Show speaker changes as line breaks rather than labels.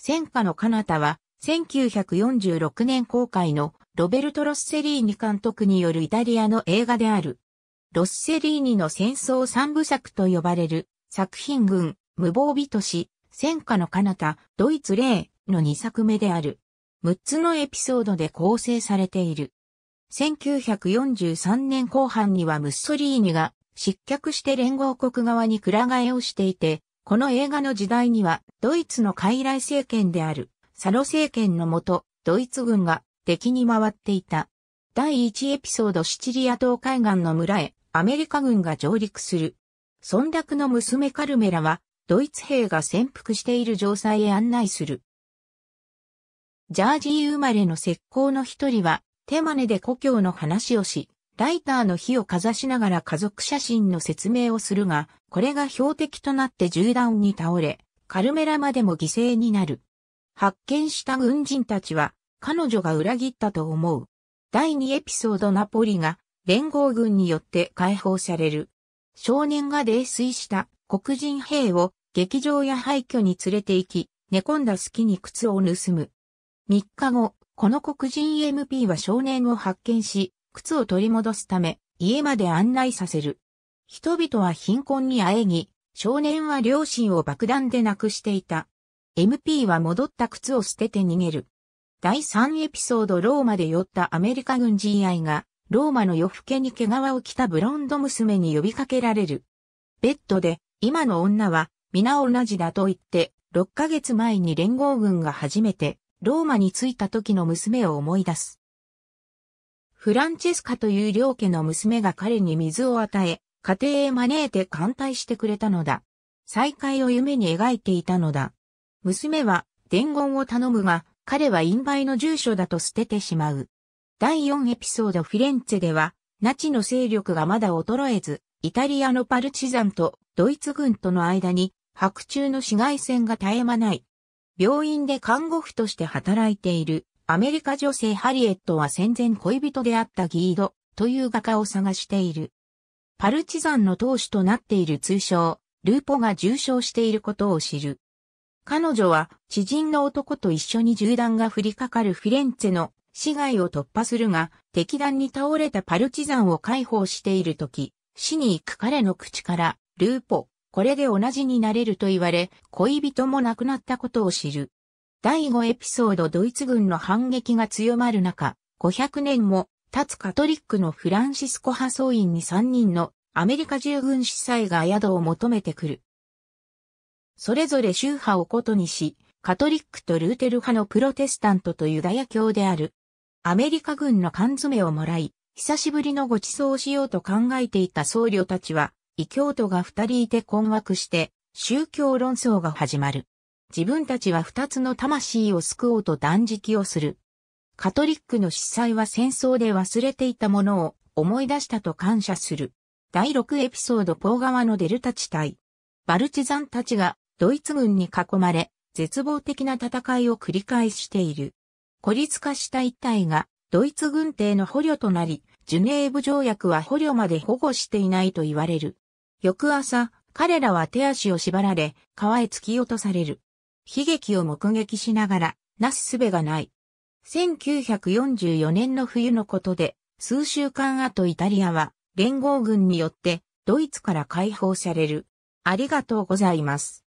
戦火の彼方は、1946年公開のロベルト・ロッセリーニ監督によるイタリアの映画である。ロッセリーニの戦争三部作と呼ばれる作品群、無防備都市、戦火の彼方、ドイツ霊の2作目である。6つのエピソードで構成されている。1943年後半にはムッソリーニが失脚して連合国側にく替えをしていて、この映画の時代には、ドイツの傀儡政権である、サロ政権のもと、ドイツ軍が敵に回っていた。第1エピソードシチリア島海岸の村へ、アメリカ軍が上陸する。村落の娘カルメラは、ドイツ兵が潜伏している城塞へ案内する。ジャージー生まれの石膏の一人は、手真似で故郷の話をし、ライターの火をかざしながら家族写真の説明をするが、これが標的となって銃弾に倒れ、カルメラまでも犠牲になる。発見した軍人たちは、彼女が裏切ったと思う。第2エピソードナポリが、連合軍によって解放される。少年が泥酔した黒人兵を劇場や廃墟に連れて行き、寝込んだ隙に靴を盗む。3日後、この黒人 MP は少年を発見し、靴を取り戻すため、家まで案内させる。人々は貧困にあえぎ、少年は両親を爆弾で亡くしていた。MP は戻った靴を捨てて逃げる。第3エピソードローマで寄ったアメリカ軍 GI が、ローマの夜更けに毛皮を着たブロンド娘に呼びかけられる。ベッドで、今の女は、皆同じだと言って、6ヶ月前に連合軍が初めて、ローマに着いた時の娘を思い出す。フランチェスカという両家の娘が彼に水を与え、家庭へ招いて歓待してくれたのだ。再会を夢に描いていたのだ。娘は伝言を頼むが、彼は陰媒の住所だと捨ててしまう。第4エピソードフィレンツェでは、ナチの勢力がまだ衰えず、イタリアのパルチザンとドイツ軍との間に白昼の紫外線が絶え間ない。病院で看護婦として働いているアメリカ女性ハリエットは戦前恋人であったギードという画家を探している。パルチザンの当主となっている通称、ルーポが重傷していることを知る。彼女は知人の男と一緒に銃弾が降りかかるフィレンツェの市街を突破するが、敵弾に倒れたパルチザンを解放している時、死に行く彼の口から、ルーポ、これで同じになれると言われ、恋人も亡くなったことを知る。第5エピソードドイツ軍の反撃が強まる中、500年も立つカトリックのフランシスコ派総員に3人のアメリカ従軍司祭が宿を求めてくる。それぞれ宗派を異にし、カトリックとルーテル派のプロテスタントとユダヤ教である。アメリカ軍の缶詰をもらい、久しぶりのご馳走をしようと考えていた僧侶たちは、異教徒が二人いて困惑して、宗教論争が始まる。自分たちは二つの魂を救おうと断食をする。カトリックの司祭は戦争で忘れていたものを思い出したと感謝する。第6エピソードポー側のデルタ地帯。バルチザンたちがドイツ軍に囲まれ、絶望的な戦いを繰り返している。孤立化した一体がドイツ軍艇の捕虜となり、ジュネーブ条約は捕虜まで保護していないと言われる。翌朝、彼らは手足を縛られ、川へ突き落とされる。悲劇を目撃しながら、なすすべがない。1944年の冬のことで、数週間後イタリアは、連合軍によって、ドイツから解放される。ありがとうございます。